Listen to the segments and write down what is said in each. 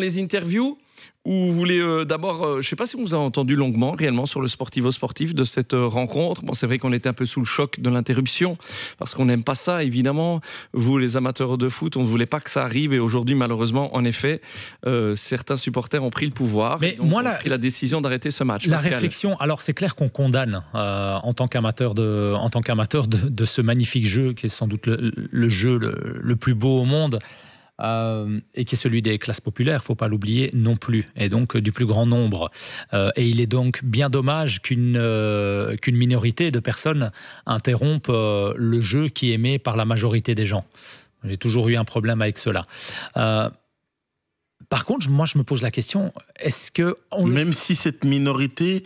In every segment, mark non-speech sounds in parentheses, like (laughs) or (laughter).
les interviews où vous voulez euh, d'abord, euh, je ne sais pas si on vous a entendu longuement réellement sur le sportivo sportif de cette euh, rencontre. Bon, c'est vrai qu'on était un peu sous le choc de l'interruption parce qu'on n'aime pas ça évidemment. Vous les amateurs de foot, on ne voulait pas que ça arrive et aujourd'hui malheureusement, en effet, certains supporters ont pris le pouvoir. Mais moi, ont la, pris la décision d'arrêter ce match. La réflexion. Alors c'est clair qu'on condamne en tant qu'amateur de, en de, ce magnifique jeu qui est sans doute le, jeu le plus beau au monde. Euh, et qui est celui des classes populaires, faut pas l'oublier non plus, et donc euh, du plus grand nombre. Euh, et il est donc bien dommage qu'une qu'une minorité de personnes interrompe le jeu qui est aimé par la majorité des gens. J'ai toujours eu un problème avec cela. par contre, moi, je me pose la question est-ce que on même si cette minorité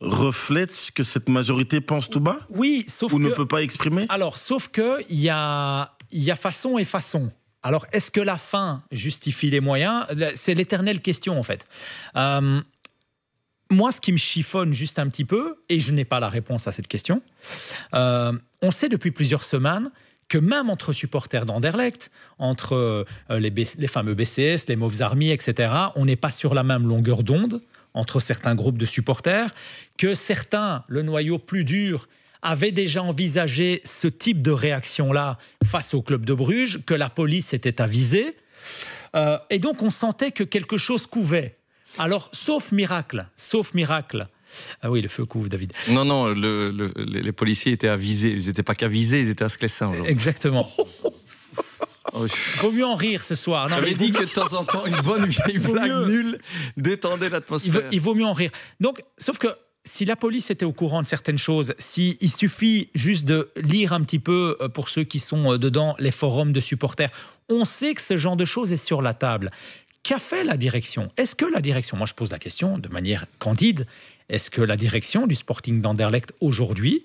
reflète ce que cette majorité pense tout bas Oui, sauf ou ne peut pas exprimer Alors, sauf que il y a il y a façon et façon. Alors, est-ce que la fin justifie les moyens C'est l'éternelle question, en fait. Euh, moi, ce qui me chiffonne juste un petit peu, et je n'ai pas la réponse à cette question, euh, on sait depuis plusieurs semaines que même entre supporters d'Anderlecht, entre euh, les, les, fameux BCS, les Mauves Armies, etc., on n'est pas sur la même longueur d'onde entre certains groupes de supporters, que certains, le noyau plus dur, avait déjà envisagé ce type de réaction-là face au club de Bruges, que la police était avisée. Euh, et donc on sentait que quelque chose couvait. Alors, sauf miracle, sauf miracle. Ah oui, le feu couve, David. Non, non, les policiers étaient avisés. Ils n'étaient pas qu'avisés, ils étaient à aujourd'hui. Exactement. (laughs) Vaut mieux en rire ce soir. J'avais dit que de temps en temps, une bonne vieille (laughs) blague nulle détendait l'atmosphère. il vaut mieux en rire. Donc, sauf que si la police était au courant de certaines choses, si il suffit juste de lire un petit peu euh, pour ceux qui sont euh, dedans les forums de supporters, on sait que ce genre de choses est sur la table. Qu'a fait la direction Est-ce que la direction, moi je pose la question de manière candide, est-ce que la direction du Sporting d'Anderlecht aujourd'hui,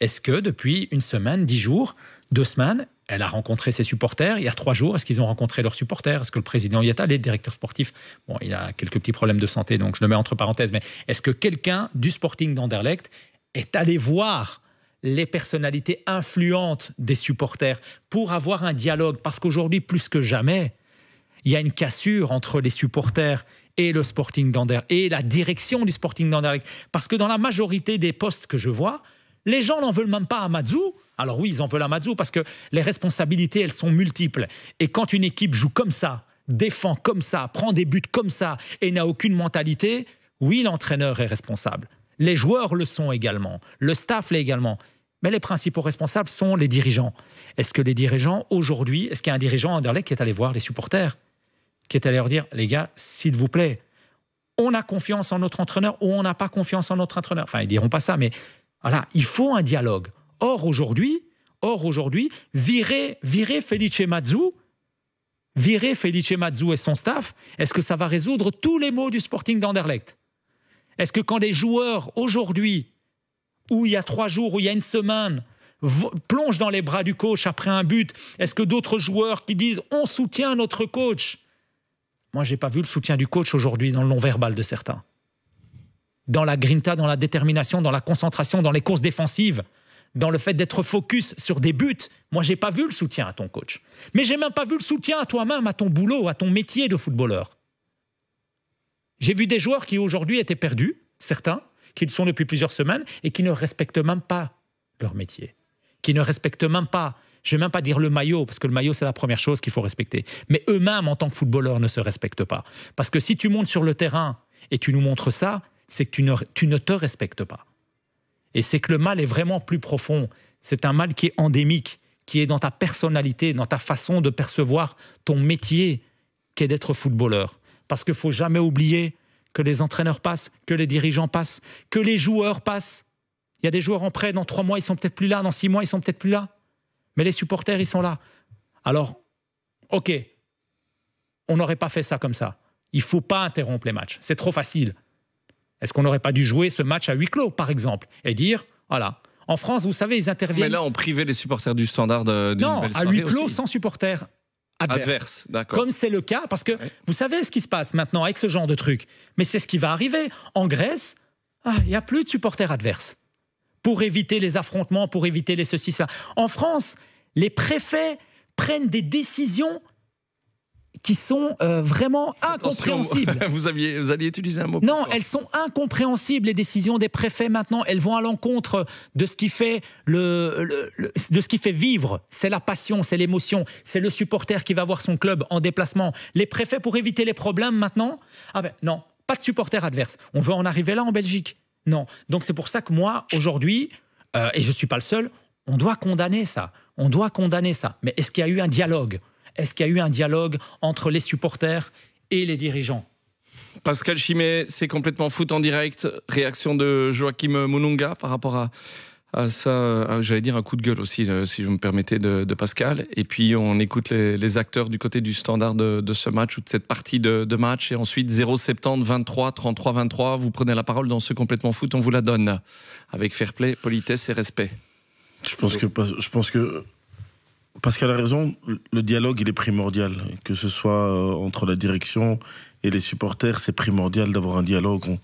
est-ce que depuis une semaine, dix jours, deux semaines, elle a rencontré ses supporters. Il y a trois jours, est-ce qu'ils ont rencontré leurs supporters Est-ce que le président y est allé, le directeur sportif Bon, il a quelques petits problèmes de santé, donc je le mets entre parenthèses. Mais est-ce que quelqu'un du Sporting d'Anderlecht est allé voir les personnalités influentes des supporters pour avoir un dialogue Parce qu'aujourd'hui, plus que jamais, il y a une cassure entre les supporters et le Sporting d'Anderlecht et la direction du Sporting d'Anderlecht. Parce que dans la majorité des postes que je vois, les gens n'en veulent même pas à Mazou alors oui, ils en veulent à Mazou parce que les responsabilités, elles sont multiples. Et quand une équipe joue comme ça, défend comme ça, prend des buts comme ça et n'a aucune mentalité, oui, l'entraîneur est responsable. Les joueurs le sont également. Le staff l'est également. Mais les principaux responsables sont les dirigeants. Est-ce que les dirigeants, aujourd'hui, est-ce qu'il y a un dirigeant à Anderlecht qui est allé voir les supporters Qui est allé leur dire, les gars, s'il vous plaît, on a confiance en notre entraîneur ou on n'a pas confiance en notre entraîneur Enfin, ils diront pas ça, mais voilà, il faut un dialogue. Or aujourd'hui, or aujourd'hui, virer, Felice Mazzu, virer Felice Mazzu et son staff, est-ce que ça va résoudre tous les maux du Sporting d'Anderlecht Est-ce que quand des joueurs aujourd'hui, ou il y a trois jours, ou il y a une semaine, plongent dans les bras du coach après un but, est-ce que d'autres joueurs qui disent on soutient notre coach Moi, j'ai pas vu le soutien du coach aujourd'hui dans le long verbal de certains. Dans la grinta, dans la détermination, dans la concentration, dans les courses défensives dans le fait d'être focus sur des buts. Moi, j'ai pas vu le soutien à ton coach. Mais j'ai même pas vu le soutien à toi-même, à ton boulot, à ton métier de footballeur. J'ai vu des joueurs qui aujourd'hui étaient perdus, certains, qui le sont depuis plusieurs semaines, et qui ne respectent même pas leur métier, qui ne respectent même pas, je ne vais même pas dire le maillot, parce que le maillot, c'est la première chose qu'il faut respecter, mais eux-mêmes, en tant que footballeur, ne se respectent pas. Parce que si tu montes sur le terrain et tu nous montres ça, c'est que tu ne te respectes pas. Et c'est que le mal est vraiment plus profond. C'est un mal qui est endémique, qui est dans ta personnalité, dans ta façon de percevoir ton métier, qui est d'être footballeur. Parce qu'il faut jamais oublier que les entraîneurs passent, que les dirigeants passent, que les joueurs passent. Il y a des joueurs en prêt, dans trois mois, ils sont peut-être plus là, dans six mois, ils sont peut-être plus là. Mais les supporters, ils sont là. Alors, OK, on n'aurait pas fait ça comme ça. Il faut pas interrompre les matchs. C'est trop facile. Est-ce qu'on n'aurait pas dû jouer ce match à huis clos, par exemple, et dire, voilà, en France, vous savez, ils interviennent. Mais là, on privait les supporters du standard de Non, à huis clos, sans supporters. adverses. Comme c'est le cas, parce que vous savez ce qui se passe maintenant avec ce genre de truc. Mais c'est ce qui va arriver. En Grèce, ah, il y n'y a plus de supporters adverses pour éviter les affrontements, pour éviter les ceci, ça. En France, les préfets prennent des décisions qui sont euh, vraiment incompréhensibles. (laughs) Vous, aviez, vous alliez utiliser un mot. Non, elles sont incompréhensibles, les décisions des préfets maintenant. Elles vont à l'encontre de, ce qui fait le, de ce qui fait vivre. C'est la passion, c'est l'émotion, c'est le supporter qui va voir son club en déplacement. Les préfets, pour éviter les problèmes maintenant, ah ben non, pas de supporter adverse. On veut en arriver là en Belgique. Non. Donc c'est pour ça que moi, aujourd'hui, euh, et je ne suis pas le seul, on doit condamner ça. On doit condamner ça. Mais est-ce qu'il y a eu un dialogue est-ce qu'il y a eu un dialogue entre les supporters et les dirigeants Pascal Chimé, c'est complètement foot en direct. Réaction de Joachim Mununga par rapport à, ça, euh, j'allais dire un coup de gueule aussi, euh, si vous me permettez, de, Pascal. Et puis on écoute les, acteurs du côté du standard de, ce match ou de cette partie de, match. Et ensuite, 0 70 23, 33, 23, vous prenez la parole dans ce complètement foot, on vous la donne. Avec fair play, politesse et respect. Je pense que, je pense que parce qu'à la raison, le dialogue, il est primordial. Que ce soit euh, entre la direction et les supporters, c'est primordial d'avoir un dialogue. On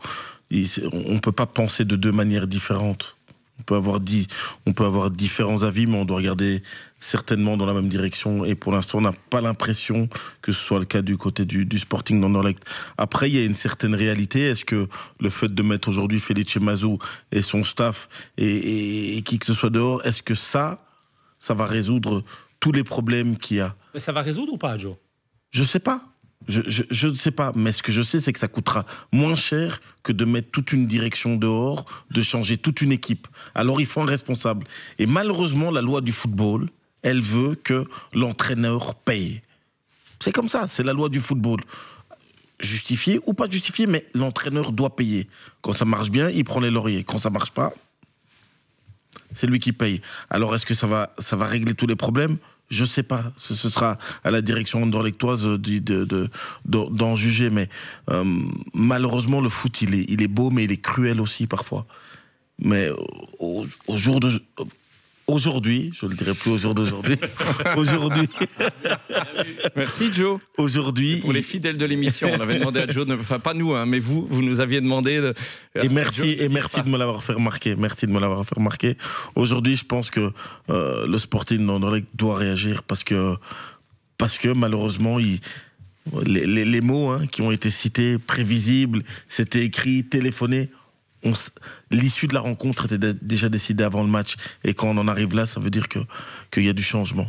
ne peut pas penser de deux manières différentes. On peut, avoir dit, on peut avoir différents avis, mais on doit regarder certainement dans la même direction. Et pour l'instant, on n'a pas l'impression que ce soit le cas du côté du, Sporting d'Anderlecht. Après, il y a une certaine réalité. Est-ce que le fait de mettre aujourd'hui Felice Mazou et son staff et, et qui que ce soit dehors, est-ce que ça, ça va résoudre tous les problèmes qu'il y a. Mais ça va résoudre ou pas, Joe Je sais pas. Je, ne sais pas, mais ce que je sais, c'est que ça coûtera moins cher que de mettre toute une direction dehors, de changer toute une équipe. Alors il faut un responsable. Et malheureusement, la loi du football, elle veut que l'entraîneur paye. C'est comme ça, c'est la loi du football. Justifié ou pas justifié, mais l'entraîneur doit payer. Quand ça marche bien, il prend les lauriers. Quand ça marche pas, c'est lui qui paye. Alors est-ce que ça va, ça va régler tous les problèmes je sais pas, ce, sera à la direction d'en euh, de, de, juger, mais euh, malheureusement le foot il est, beau mais il est cruel aussi parfois. Mais au jour de aujourd'hui, je ne le dirai plus au jour d'aujourd'hui, (laughs) aujourd'hui. Merci Joe. Aujourd'hui. Pour les fidèles de l'émission, on avait demandé à Joe, enfin pas nous, hein, mais vous, vous nous aviez demandé. De... Et merci, et merci de me l'avoir fait remarquer. Merci de me l'avoir fait remarquer. Aujourd'hui, je pense que euh, le sporting d'Anderlecht doit réagir parce que, parce que malheureusement, Les, mots hein, qui ont été cités, prévisibles, c'était écrit, téléphoné, l'issue de la rencontre était déjà décidée avant le match. Et quand on en arrive là, ça veut dire qu'il y a du changement.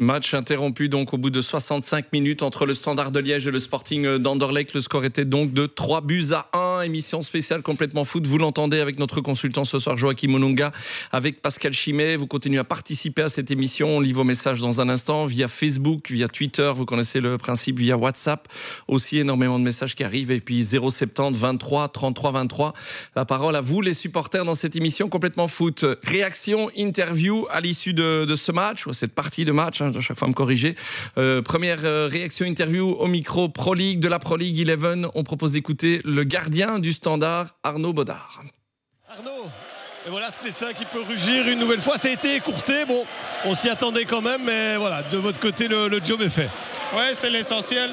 Match interrompu donc au bout de 65 minutes entre le Standard de Liège et le Sporting d'Anderlecht. Le score était donc de 3 buts à 1. Émission spéciale complètement foot. Vous l'entendez avec notre consultant ce soir, Joachim Monunga, avec Pascal Chimet. Vous continuez à participer à cette émission. On lit vos messages dans un instant via Facebook, via Twitter. Vous connaissez le principe via WhatsApp. Aussi énormément de messages qui arrivent. Et puis 070 23 33 23. La parole à vous, les supporters, dans cette émission complètement foot. Réaction, interview à l'issue de, ce match, ou cette partie de match. Hein hein, à chaque fois me corriger. Euh, première euh, réaction interview au micro Pro League de la Pro League 11. On propose d'écouter le gardien du standard, Arnaud Baudard. Arnaud et voilà c'est qui peut rugir une nouvelle fois. Ça a été écourté. Bon, on s'y attendait quand même, mais voilà, de votre côté, le, job est fait. Ouais, c'est l'essentiel.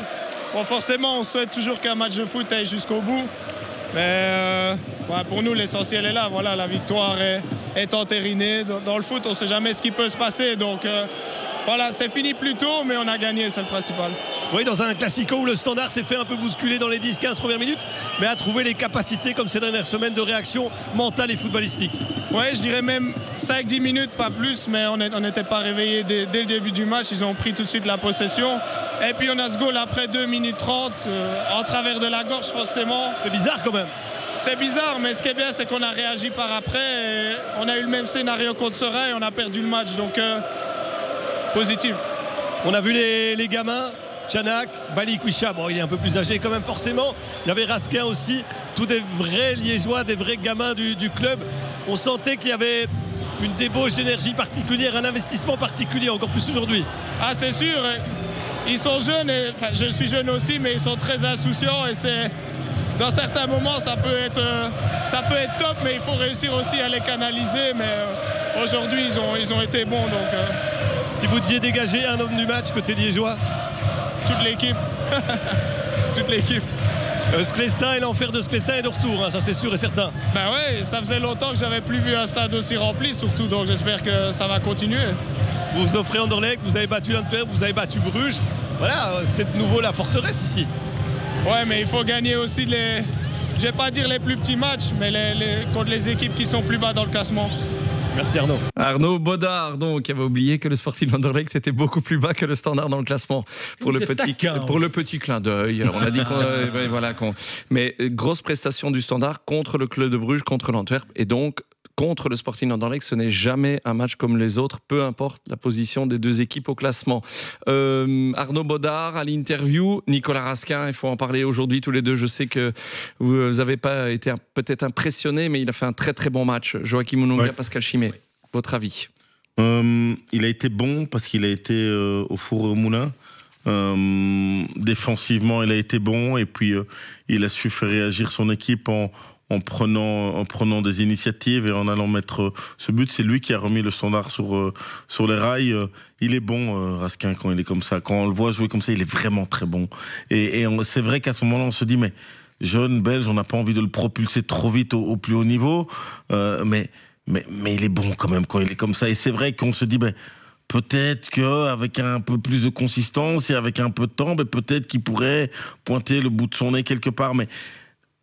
Bon, forcément, on souhaite toujours qu'un match de foot aille jusqu'au bout. Mais euh, pour nous, l'essentiel est là. Voilà, la victoire est, est entérinée. Dans, le foot, on ne sait jamais ce qui peut se passer. Donc, voilà, c'est fini plus tôt, mais on a gagné, c'est le principal. Oui, dans un classico où le standard s'est fait un peu bousculer dans les 10-15 premières minutes, mais a trouvé les capacités, comme ces dernières semaines, de réaction mentale et footballistique. Oui, je dirais même 5-10 minutes, pas plus, mais on n'était pas réveillés dès, le début du match. Ils ont pris tout de suite la possession. Et puis on a ce goal après 2 minutes 30, euh, en travers de la gorge forcément. C'est bizarre quand même. C'est bizarre, mais ce qui est bien, c'est qu'on a réagi par après. on a eu le même scénario contre Serein et on a perdu le match. Donc. Euh, Positif. On a vu les, gamins, Chanak, Bali Kwisha, bon il est un peu plus âgé quand même forcément. Il y avait Rasquin aussi, tous des vrais liégeois, des vrais gamins du, club. On sentait qu'il y avait une débauche d'énergie particulière, un investissement particulier, encore plus aujourd'hui. Ah c'est sûr, hein. ils sont jeunes, et, je suis jeune aussi, mais ils sont très insouciants et c'est. Dans certains moments, ça peut, être, euh, ça peut être top, mais il faut réussir aussi à les canaliser. Mais euh, aujourd'hui, ils ont, ils ont été bons. Donc, euh, si vous deviez dégager un homme du match côté liégeois Toute l'équipe. (laughs) Toute l'équipe. Euh, Sclessin et l'enfer de Sclessin est de retour, hein, ça c'est sûr et certain. Ben ouais, ça faisait longtemps que j'avais plus vu un stade aussi rempli surtout, donc j'espère que ça va continuer. Vous vous offrez Anderlecht, vous avez battu l'Antwerp, vous avez battu Bruges. Voilà, euh, c'est de nouveau la forteresse ici. Ouais, mais il faut gagner aussi les, je vais pas dire les plus petits matchs, mais contre les équipes qui sont plus bas dans le classement. Merci Arnaud. Arnaud Baudard, donc, avait oublié que le Sporting Anderlecht était beaucoup plus bas que le standard dans le classement. Pour, le petit, pour le petit clin d'œil. On a dit qu'on. (laughs) Euh, voilà, Mais grosse prestation du standard contre le club de Bruges, contre l'Antwerp. Et donc, contre le Sporting Anderlecht. Ce n'est jamais un match comme les autres, peu importe la position des deux équipes au classement. Euh, Arnaud Baudard à l'interview, Nicolas Raskin, il faut en parler aujourd'hui tous les deux. Je sais que vous n'avez pas été peut-être impressionné, mais il a fait un très très bon match. Joachim Mounonga, Pascal Chimé, votre avis euh, Il a été bon parce qu'il a été euh, au four et au moulin. défensivement, il a été bon et puis il a su faire réagir son équipe en, en prenant, en prenant des initiatives et en allant mettre euh, ce but. C'est lui qui a remis le standard sur, euh, sur les rails. Euh, il est bon, Raskin, quand il est comme ça. Quand on le voit jouer comme ça, il est vraiment très bon. Et, c'est vrai qu'à ce moment-là, on se dit, mais jeune belge, on n'a pas envie de le propulser trop vite au, plus haut niveau. mais, mais, mais il est bon quand même quand il est comme ça. Et c'est vrai qu'on se dit, ben, peut-être que avec un peu plus de consistance et avec un peu de temps, ben, peut-être qu'il pourrait pointer le bout de son nez quelque part. Mais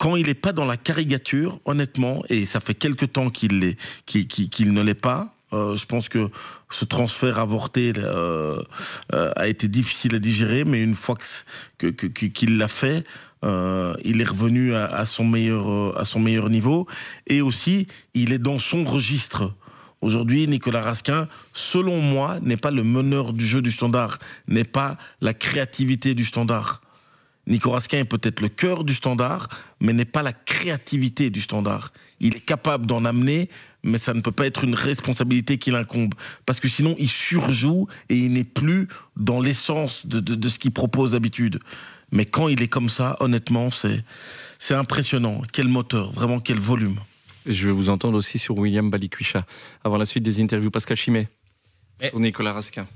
quand il n'est pas dans la caricature, honnêtement, et ça fait quelque temps qu'il ne l'est pas, euh, je pense que ce transfert avorté euh, euh, a été difficile à digérer, mais une fois qu'il l'a fait, il est revenu à, son meilleur, à son meilleur niveau. Et aussi, il est dans son registre. Aujourd'hui, Nicolas Raskin, selon moi, n'est pas le meneur du jeu du standard, n'est pas la créativité du standard. Nico est peut-être le cœur du standard, mais n'est pas la créativité du standard. Il est capable d'en amener, mais ça ne peut pas être une responsabilité qui incombe. Parce que sinon, il surjoue et il n'est plus dans l'essence de, ce qu'il propose d'habitude. Mais quand il est comme ça, honnêtement, c'est, impressionnant. Quel moteur, vraiment quel volume. Je vais vous entendre aussi sur William Balikwisha. Avant la suite des interviews, Pascal Chimet sur Nicolas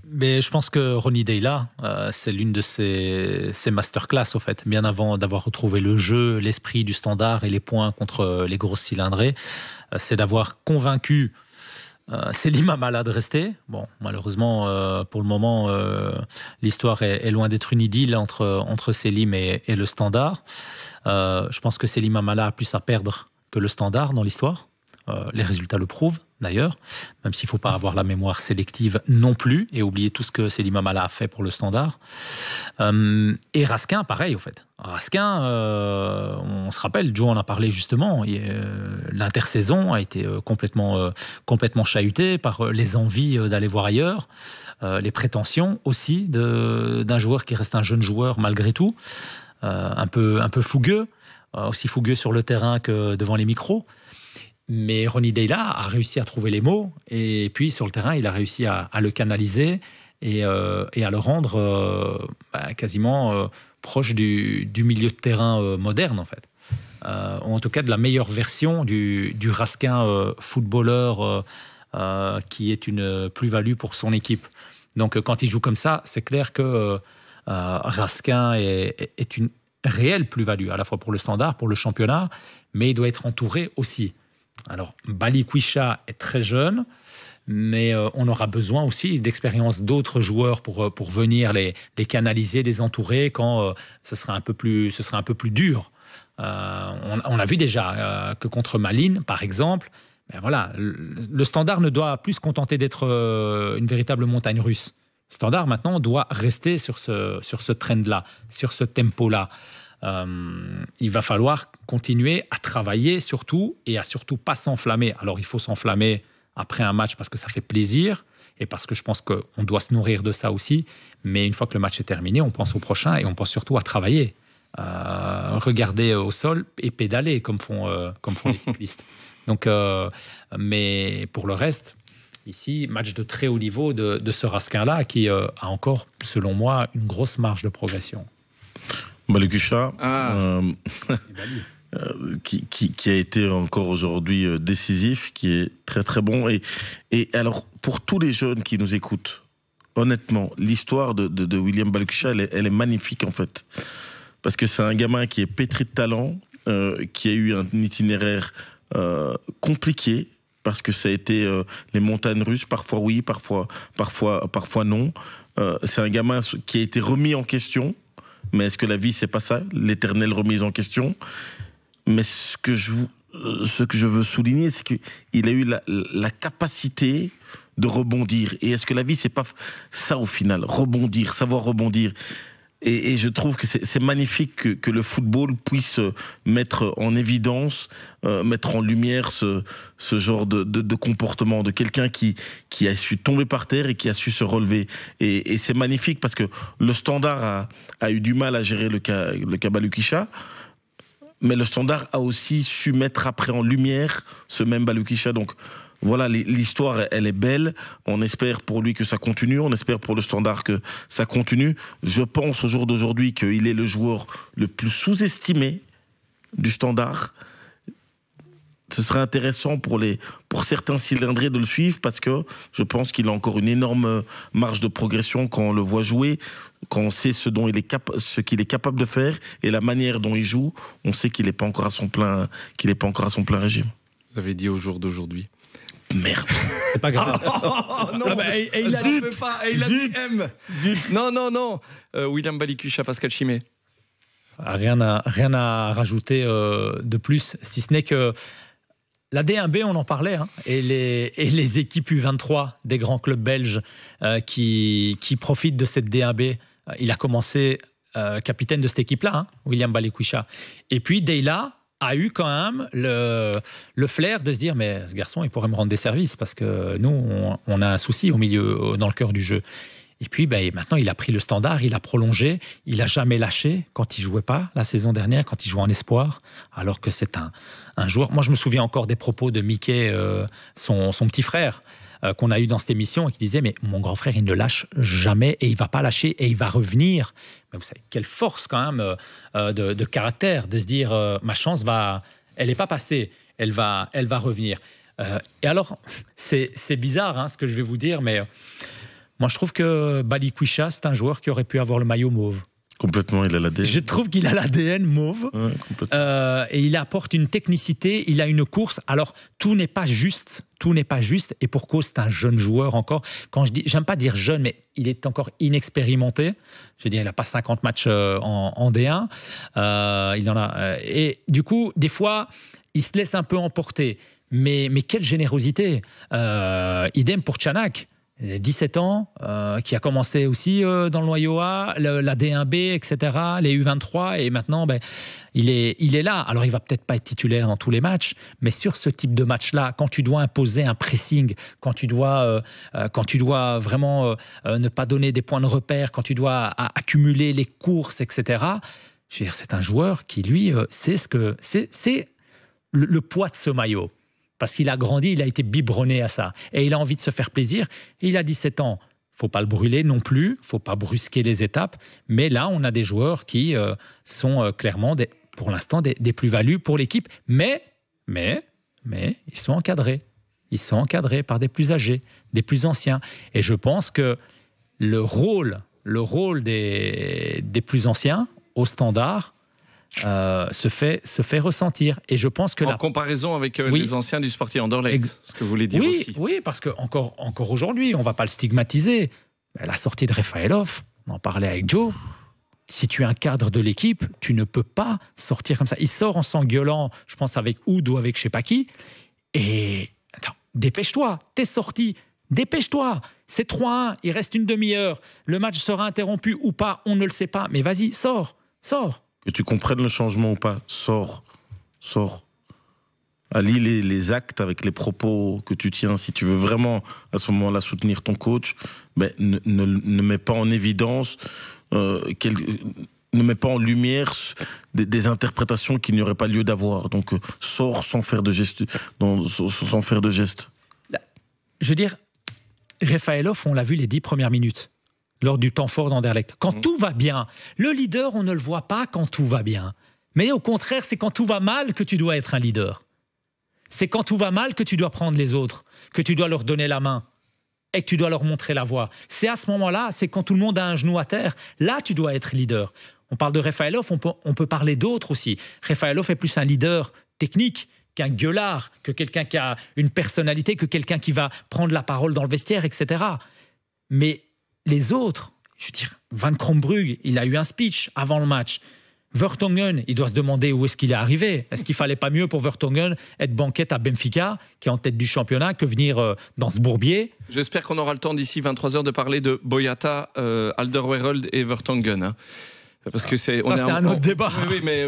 Mais je pense que Ronnie Deyla, euh, c'est l'une de ses, masterclass, au fait, bien avant d'avoir retrouvé le jeu, l'esprit du standard et les points contre euh, les grosses cylindrées, euh, c'est d'avoir convaincu Selim Amala de rester. Bon, malheureusement, pour le moment, l'histoire est, loin d'être une idylle entre, entre Selim et, le standard. je pense que Selim Amala a plus à perdre que le standard dans l'histoire. les résultats le prouvent d'ailleurs, même s'il ne faut pas avoir la mémoire sélective non plus et oublier tout ce que Selim Amala a fait pour le standard. Euh, et Raskin, pareil, au fait. Raskin, euh, on se rappelle, Joe en a parlé justement, euh, l'intersaison a été complètement, complètement chahutée par les envies d'aller voir ailleurs, les prétentions aussi d'un joueur qui reste un jeune joueur malgré tout, un, peu, un peu fougueux, aussi fougueux sur le terrain que devant les micros. Mais Ronnie Deyla a réussi à trouver les mots et puis sur le terrain, il a réussi à, le canaliser euh, et, à le rendre euh, bah, quasiment euh, proche du, milieu de terrain moderne en fait. ou en tout cas de la meilleure version du, Raskin footballeur qui est une plus-value pour son équipe. Donc quand il joue comme ça, c'est clair que Raskin est une réelle plus-value à la fois pour le standard, pour le championnat, mais il doit être entouré aussi. Alors, Bali Quisha est très jeune, mais euh, on aura besoin aussi d'expérience d'autres joueurs pour, euh, pour venir les, canaliser, les entourer quand euh, ce, sera un peu plus, ce sera un peu plus dur. on, a vu déjà que contre Malines, par exemple, ben voilà, le, standard ne doit plus se contenter d'être une véritable montagne russe. standard, maintenant, doit rester sur ce, sur ce trend-là, sur ce tempo-là. Euh, il va falloir continuer à travailler surtout et à surtout pas s'enflammer. Alors il faut s'enflammer après un match parce que ça fait plaisir et parce que je pense qu'on doit se nourrir de ça aussi. Mais une fois que le match est terminé, on pense au prochain et on pense surtout à travailler. Euh, regarder au sol et pédaler comme font, euh, les (laughs) cyclistes. Donc, mais pour le reste, ici, match de très haut niveau de, de ce Rasquin-là qui a encore, selon moi, une grosse marge de progression. Malikusha, ah. euh, (laughs) euh, qui, a été encore aujourd'hui euh, décisif, qui est très très bon. Et, alors, pour tous les jeunes qui nous écoutent, honnêtement, l'histoire de, William Balukusha, elle, est magnifique en fait. Parce que c'est un gamin qui est pétri de talent, qui a eu un itinéraire compliqué, parce que ça a été les montagnes russes, parfois oui, parfois, parfois, parfois non. c'est un gamin qui a été remis en question mais est-ce que la vie, c'est pas ça L'éternelle remise en question Mais ce que je, euh, ce que je veux souligner, c'est qu'il a eu la, la, capacité de rebondir. Et est-ce que la vie, c'est pas ça au final Rebondir, savoir rebondir. Et, je trouve que c'est magnifique que, le football puisse euh, mettre en évidence, euh, mettre en lumière ce, ce genre de, comportement de quelqu'un qui, qui a su tomber par terre et qui a su se relever. Et, c'est magnifique parce que le standard a, eu du mal à gérer le, cas, le Mais le standard a aussi su mettre après en lumière ce même Balukisha. Donc, voilà, l'histoire, elle est belle. On espère pour lui que ça continue. On espère pour le standard que ça continue. Je pense au jour d'aujourd'hui qu'il est le joueur le plus sous-estimé du standard. Ce serait intéressant pour, les, pour certains cylindrés de le suivre parce que je pense qu'il a encore une énorme marge de progression quand on le voit jouer, quand on sait ce dont il est ce qu'il est capable de faire et la manière dont il joue, on sait qu'il n'est pas encore qu'il n'est pas encore à son plein régime. Vous avez dit au jour d'aujourd'hui. Merde. C'est pas grave. non, Non, non, non. Euh, William Balikucha, Pascal Chimé. Ah, rien à, rien à rajouter euh, de plus, si ce n'est que la D1B, on en parlait, hein, et, les, les, équipes U23 des grands clubs belges euh, qui, qui profitent de cette D1B. Il a commencé capitaine de cette équipe-là, hein, William Balikucha. Et puis, Deyla, a eu quand même le, flair de se dire mais ce garçon, il pourrait me rendre des services parce que nous, on, a un souci au milieu, dans le cœur du jeu. Et puis ben, maintenant, il a pris le standard, il a prolongé, il a jamais lâché quand il jouait pas la saison dernière, quand il jouait en espoir, alors que c'est un, un joueur. Moi, je me souviens encore des propos de Mickey, euh, son, son, petit frère. Euh, qu'on a eu dans cette émission et qui disait Mais mon grand frère, il ne lâche jamais et il va pas lâcher et il va revenir. Mais vous savez, quelle force quand même euh, euh, de, caractère de se dire Ma chance va. Elle n'est pas passée, elle va, elle va revenir. et alors, (laughs) c'est bizarre hein, ce que je vais vous dire, mais moi je trouve que Bali c'est un joueur qui aurait pu avoir le maillot mauve. Complètement, il a l'ADN. Je trouve qu'il a l'ADN mauve. Euh, et il apporte une technicité, il a une course. Alors, tout n'est pas juste. Tout n'est pas juste. Et pour cause, c'est un jeune joueur encore. Quand je dis, j'aime pas dire jeune, mais il est encore inexpérimenté. Je veux dire, il n'a pas 50 matchs euh, en, D1. Euh, il en a. Et du coup, des fois, il se laisse un peu emporter. Mais, mais quelle générosité. idem pour Chanak. 17 ans, euh, qui a commencé aussi euh, dans le noyau la D1B, etc., les U23, et maintenant, ben, il, est, il est là. Alors, il va peut-être pas être titulaire dans tous les matchs, mais sur ce type de match-là, quand tu dois imposer un pressing, quand tu dois, euh, quand tu dois vraiment ne pas donner des points de repère, quand tu dois accumuler les courses, etc., c'est un joueur qui, lui, sait ce que. C'est le poids de ce maillot parce qu'il a grandi, il a été biberonné à ça. Et il a envie de se faire plaisir. il a 17 ans. Faut pas le brûler non plus, faut pas brusquer les étapes. Mais là, on a des joueurs qui euh, sont euh, clairement, pour l'instant, des, plus-values pour l'équipe. Mais, mais, mais, ils sont encadrés. Ils sont encadrés par des plus âgés, des plus anciens. Et je pense que le rôle, le rôle des, des plus anciens au standard, euh, se, fait, se fait ressentir. Et je pense que En la... comparaison avec euh, les anciens du Sporting Anderlecht, ce que vous voulez dire aussi. Oui, parce que encore, encore aujourd'hui, on va pas le stigmatiser. La sortie de Rafaelov, on en parlait avec Joe, si tu es un cadre de l'équipe, tu ne peux pas sortir comme ça. Il sort en s'engueulant, je pense, avec Oud ou avec je sais pas qui. Et dépêche-toi, t'es sorti, dépêche-toi. C'est 3-1, il reste une demi-heure. Le match sera interrompu ou pas, on ne le sait pas. Mais vas-y, sors, sors que tu comprennes le changement ou pas, sors, sors. Allie les, actes avec les propos que tu tiens. Si tu veux vraiment, à ce moment-là, soutenir ton coach, mais ben, ne, mets pas en évidence, euh, ne mets pas en lumière des, interprétations qu'il n'y aurait pas lieu d'avoir. Donc, euh, sors sans faire de gestes. sans faire de Je veux dire, off on l'a vu les dix premières minutes lors du temps fort dans d'Anderlecht. Quand mmh. tout va bien, le leader, on ne le voit pas quand tout va bien. Mais au contraire, c'est quand tout va mal que tu dois être un leader. C'est quand tout va mal que tu dois prendre les autres, que tu dois leur donner la main et que tu dois leur montrer la voie. C'est à ce moment-là, c'est quand tout le monde a un genou à terre, là tu dois être leader. On parle de Rafaelov, on peut, on peut parler d'autres aussi. Rafaelov est plus un leader technique qu'un gueulard, que quelqu'un qui a une personnalité, que quelqu'un qui va prendre la parole dans le vestiaire, etc. Mais les autres, je veux dire, Van Krombrug, il a eu un speech avant le match. Vertonghen, il doit se demander où est-ce qu'il est arrivé. Est-ce qu'il fallait pas mieux pour Vertonghen être banquette à Benfica, qui est en tête du championnat, que venir euh, dans ce bourbier J'espère qu'on aura le temps d'ici 23 heures de parler de Boyata, euh, Alderweireld et Vertonghen. Hein. Parce que c'est, un, un autre débat. Oui, mais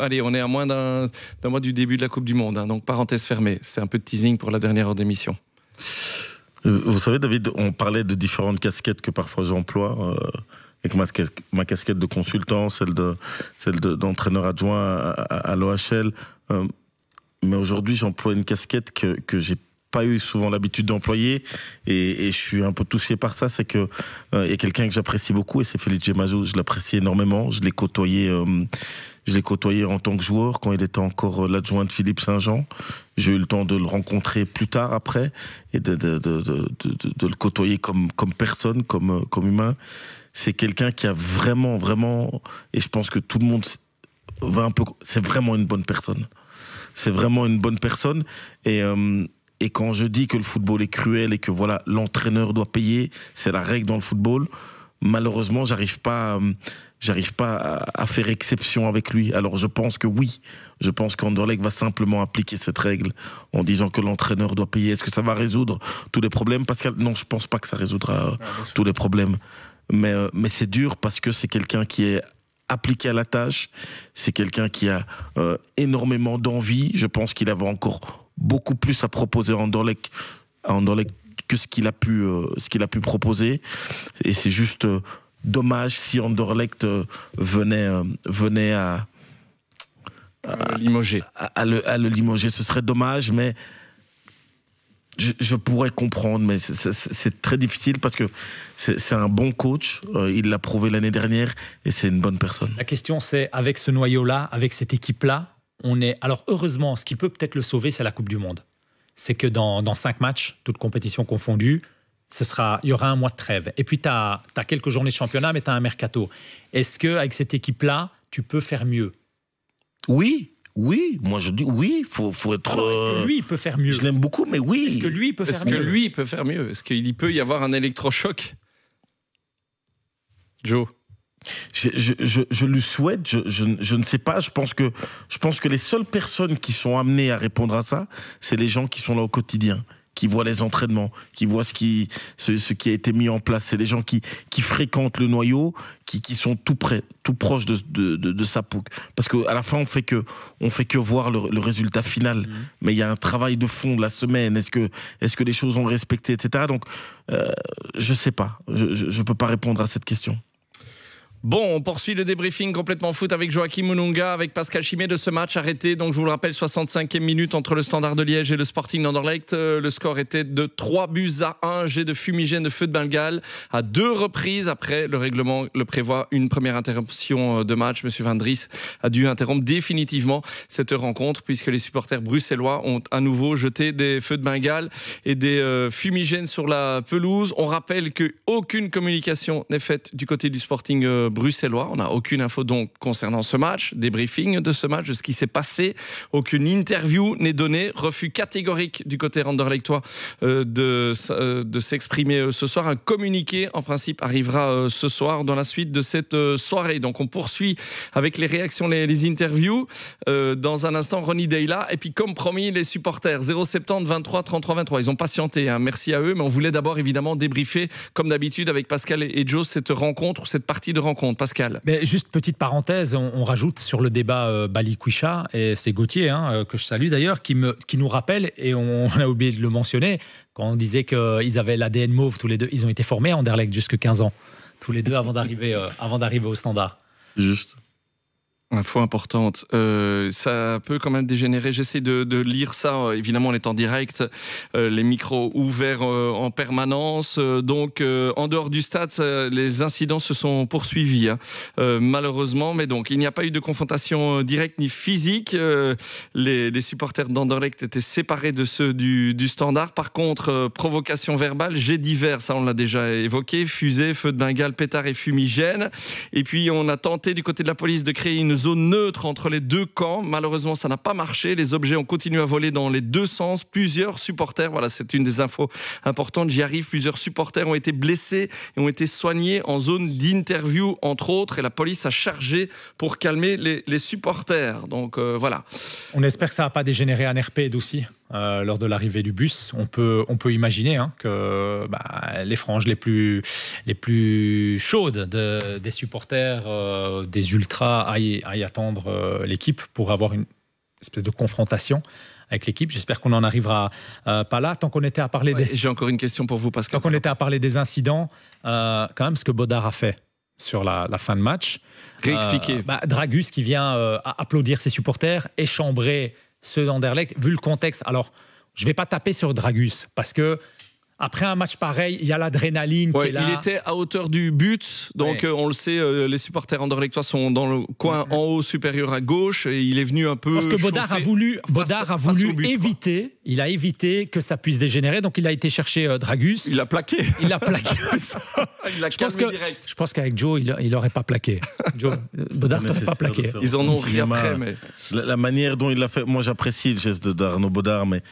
allez, on est à moins d'un, mois du début de la Coupe du Monde. Hein. donc parenthèse fermée. C'est un peu de teasing pour la dernière heure d'émission. Vous savez, David, on parlait de différentes casquettes que parfois j'emploie. Euh, avec ma, casquette de consultant, celle de celle d'entraîneur adjoint à, l'OHL. Euh, mais aujourd'hui, j'emploie une casquette que que j'ai pas eu souvent l'habitude d'employer et, je suis un peu touché par ça. C'est que euh, il y a quelqu'un que j'apprécie beaucoup et c'est Félix Gemazou. Je l'apprécie énormément. Je l'ai côtoyé je l'ai côtoyé en tant que joueur quand il était encore euh, l'adjoint de Philippe Saint-Jean. J'ai eu le temps de le rencontrer plus tard après et de, le côtoyer comme, comme personne, comme, euh, comme humain. C'est quelqu'un qui a vraiment, vraiment, et je pense que tout le monde va un peu. C'est vraiment une bonne personne. C'est vraiment une bonne personne. Et. Euh, et quand je dis que le football est cruel et que voilà l'entraîneur doit payer, c'est la règle dans le football malheureusement, j'arrive pas, euh, j'arrive pas à, faire exception avec lui. Alors je pense que oui, je pense qu'Anderlecht va simplement appliquer cette règle en disant que l'entraîneur doit payer. Est-ce que ça va résoudre tous les problèmes que non, je pense pas que ça résoudra euh, ah, tous les problèmes. Mais, euh, mais c'est dur parce que c'est quelqu'un qui est appliqué à la tâche. C'est quelqu'un qui a énormément d'envie. Je pense qu'il avait encore beaucoup plus à proposer à Anderlecht, que ce qu'il a pu, euh, ce qu'il a pu proposer. Et c'est juste euh, dommage si Anderlecht euh, venait, venait à, À, le, à, le, limoger. Ce serait dommage, mais je, pourrais comprendre, mais c'est très difficile parce que c'est un bon coach. il l'a prouvé l'année dernière et c'est une bonne personne. La question, c'est avec ce noyau-là, avec cette équipe-là, on est. Alors, heureusement, ce qui peut peut-être le sauver, c'est la Coupe du Monde c'est que dans, dans cinq matchs, toutes compétitions confondues, ce sera, il y aura un mois de trêve. Et puis, tu as, quelques journées de championnat, mais tu as un mercato. Est-ce que avec cette équipe-là, tu peux faire mieux Oui, oui. Moi, je dis oui, il faut, être. Est-ce que euh, lui, il peut faire mieux Je l'aime beaucoup, mais oui. Est-ce que lui, peut faire mieux Est-ce que lui, peut faire mieux Est-ce qu'il peut y avoir un électrochoc Joe je, le souhaite, je, ne sais pas. Je pense, que, je pense que les seules personnes qui sont amenées à répondre à ça, c'est les gens qui sont là au quotidien qui voient les entraînements, qui voient ce qui, ce, qui a été mis en place. C'est les gens qui, qui fréquentent le noyau, qui, sont tout près, tout proche de, de, sa pouque. Parce qu'à la fin, on fait que, on fait que voir le, résultat final. Mmh. Mais il y a un travail de fond de la semaine. Est-ce que, est-ce que les choses ont respecté, etc. Donc, je euh, je sais pas. Je, ne peux pas répondre à cette question. Bon, on poursuit le débriefing complètement foot avec Joachim Mununga, avec Pascal Chimé de ce match arrêté. Donc, je vous le rappelle, 65e minute entre le Standard de Liège et le Sporting d'Anderlecht. Euh, le score était de 3 buts à 1. Jet de fumigène de feu de Bengale à deux reprises. Après, le règlement le prévoit une première interruption euh, de match. Monsieur Vandris a dû interrompre définitivement cette rencontre puisque les supporters bruxellois ont à nouveau jeté des feux de Bengale et des euh, fumigènes sur la pelouse. On rappelle qu'aucune communication n'est faite du côté du Sporting bruxellois. On n'a aucune info donc concernant ce match, débriefing de ce match, de ce qui s'est passé. Aucune interview n'est donnée. Refus catégorique du côté Randerlechtois euh, de, euh, de s'exprimer euh, ce soir. Un communiqué, en principe, arrivera ce soir dans la suite de cette soirée. Donc on poursuit avec les réactions, les, interviews. dans un instant, Ronnie Deyla. Et puis, comme promis, les supporters 070 23 33 23. Ils ont patienté. Hein. Merci à eux. Mais on voulait d'abord, évidemment, débriefer, comme d'habitude, avec Pascal et Joe, cette rencontre, cette partie de rencontre Pascal. juste petite parenthèse, on, rajoute sur le débat euh, Bali-Kouicha, et c'est Gauthier, hein, euh, que je salue d'ailleurs, qui, nous rappelle, et (laughs) on, a oublié de le mentionner, quand on disait qu'ils avaient l'ADN mauve tous les deux, ils ont été formés en Anderlecht jusqu'à 15 ans, tous les deux avant d'arriver euh, d'arriver au standard. Juste. Info importante. Euh, ça peut quand même dégénérer. J'essaie de, de, lire ça. Euh, évidemment, on est en direct, euh, les micros ouverts euh, en permanence. Euh, donc, en dehors du stade, les incidents se sont poursuivis, hein. malheureusement. Mais donc, il n'y a pas eu de confrontation directe ni physique. Les, les, supporters d'Anderlecht étaient séparés de ceux du, du standard. Par contre, provocation verbale, j'ai divers, ça on l'a déjà évoqué, fusée, feu de Bengale, pétard et fumigène Et puis, on a tenté du côté de la police de créer une zone neutre entre les deux camps. Malheureusement, ça n'a pas marché. Les objets ont continué à voler dans les deux sens. Plusieurs supporters, voilà, c'est une des infos importantes. J'y arrive. Plusieurs supporters ont été blessés et ont été soignés en zone d'interview, entre autres. Et la police a chargé pour calmer les, supporters. Donc euh, voilà. On espère que ça n'a pas dégénéré en RP aussi. Euh, lors de l'arrivée du bus. On peut, on peut imaginer hein, que bah, les franges les plus, les plus chaudes des supporters, euh, des ultras, aillent, y attendre euh, l'équipe pour avoir une espèce de confrontation avec l'équipe. J'espère qu'on n'en arrivera pas là. Tant qu'on était à parler des. J'ai encore une question pour vous, Pascal. Tant qu'on était à parler des incidents, quand même, ce que Bodard a fait sur la, fin de match. Réexpliquer. Bah, Dragus qui vient applaudir ses supporters et ceux d'Anderlecht, vu le contexte. Alors, je ne vais pas taper sur Dragus parce que après un match pareil, il y a l'adrénaline qui est là. Il était à hauteur du but, donc euh, on le sait, euh, les supporters toits sont dans le coin en haut supérieur à gauche et il est venu un peu. Parce que Baudard a voulu, a voulu éviter, il a évité que ça puisse dégénérer, donc il a été chercher euh, Dragus. Il l'a plaqué. Il l'a plaqué. (laughs) il l'a je, pense direct. je pense qu'avec Joe, il n'aurait pas plaqué. Baudard (laughs) n'aurait pas plaqué. Ils en ont rien après. Mais... La, manière dont il l'a fait, moi j'apprécie le geste d'Arnaud Baudard, mais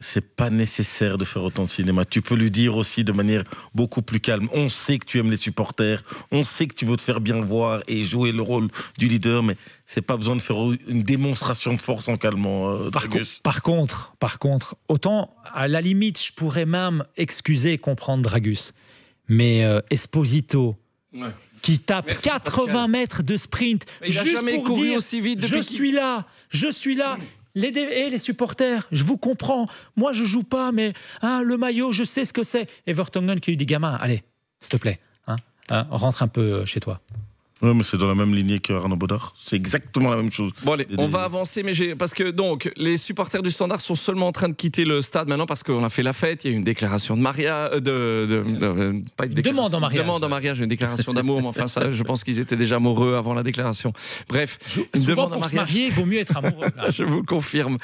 c'est pas nécessaire de faire autant de cinéma. Tu peux lui dire aussi de manière beaucoup plus calme. On sait que tu aimes les supporters, on sait que tu veux te faire bien voir et jouer le rôle du leader, mais c'est pas besoin de faire une démonstration de force en calmant. Euh, Dragus par, contre, par contre, autant à la limite, je pourrais même excuser et comprendre Dragus, mais euh, Esposito. Qui tape 80 mètres de sprint juste aussi vite je suis là, je suis là. Les et les supporters, je vous comprends. Moi, je joue pas, mais ah, le maillot, je sais ce que c'est. Everton qui lui dit « gamin, Allez, s'il te plaît, hein, hein, rentre un peu euh, chez toi. Oui, mais c'est dans la même lignée que Arnaud Baudard. C'est exactement la même chose. Bon, allez, on va avancer, mais j'ai. Parce que, donc, les supporters du Standard sont seulement en train de quitter le stade maintenant parce qu'on a fait la fête. Il y a une déclaration de mariage. Euh, de, euh, pas une Demande en mariage. Demande en mariage, une déclaration d'amour, mais enfin, ça, je pense qu'ils étaient déjà amoureux avant la déclaration. Bref. demande en mariage. se marier, il vaut mieux être amoureux. (laughs) je vous confirme.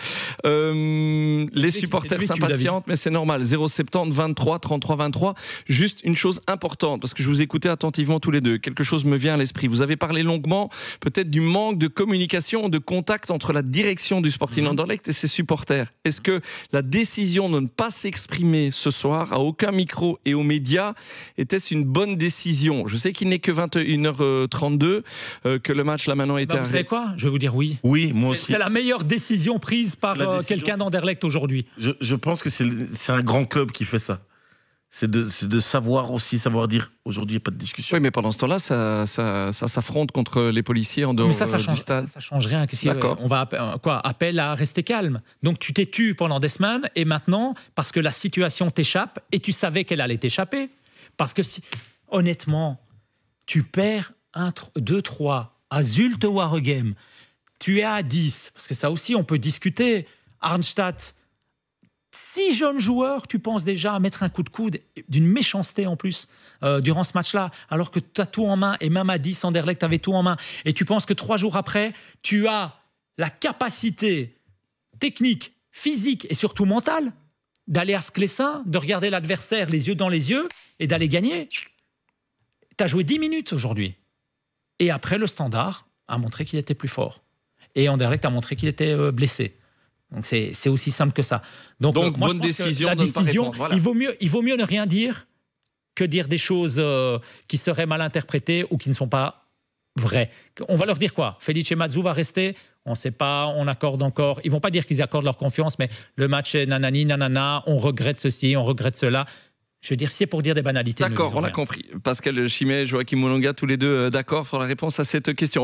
Euh, les supporters s'impatientent, mais c'est normal. 070 23 33 23. Juste une chose importante, parce que je vous écoutais attentivement tous les deux. Quelque chose me vient à l'esprit vous avez parlé longuement peut-être du manque de communication, de contact entre la direction du Sporting mhm. Anderlecht et ses supporters. Est-ce que la décision de ne pas s'exprimer ce soir à aucun micro et aux médias était-ce une bonne décision Je sais qu'il n'est que 21h32 euh, que le match là maintenant eh est terminé. Vous savez quoi Je vais vous dire oui. Oui, moi aussi. C'est la meilleure décision prise par euh, quelqu'un d'Anderlecht aujourd'hui. je pense que c'est un grand club qui fait ça c'est de, savoir aussi, savoir dire aujourd'hui, il n'y a pas de discussion. Oui, mais pendant ce temps-là, ça, s'affronte contre les policiers en dehors mais ça, ça change, du ne change rien. on va euh, quoi Appel à rester calme. Donc tu t'es tu pendant des semaines et maintenant, parce que la situation t'échappe et tu savais qu'elle allait t'échapper, parce que si, honnêtement, tu perds 2-3 à Zulte tu es à 10, parce que ça aussi on peut discuter. Arnstadt, si jeune joueur, tu penses déjà à mettre un coup de coude d'une méchanceté en plus euh, durant ce match-là, alors que tu as tout en main, et même à 10, Anderlecht avait tout en main, et tu penses que trois jours après, tu as la capacité technique, physique et surtout mentale d'aller à ce de regarder l'adversaire les yeux dans les yeux et d'aller gagner. Tu as joué 10 minutes aujourd'hui. Et après, le standard a montré qu'il était plus fort. Et Anderlecht a montré qu'il était euh, blessé. Donc c'est aussi simple que ça. Donc, Donc euh, bonne décision. Que la décision, il, vaut mieux, il vaut mieux ne rien dire que dire des choses euh, qui seraient mal interprétées ou qui ne sont pas vraies. On va leur dire quoi Felice Mazzu va rester on ne sait pas, on accorde encore. Ils vont pas dire qu'ils accordent leur confiance, mais le match est nanani, nanana, on regrette ceci, on regrette cela. Je veux dire, c'est pour dire des banalités. D'accord, on a compris. Pascal Chimet, Joachim Molonga, tous les deux euh, d'accord pour la réponse à cette question.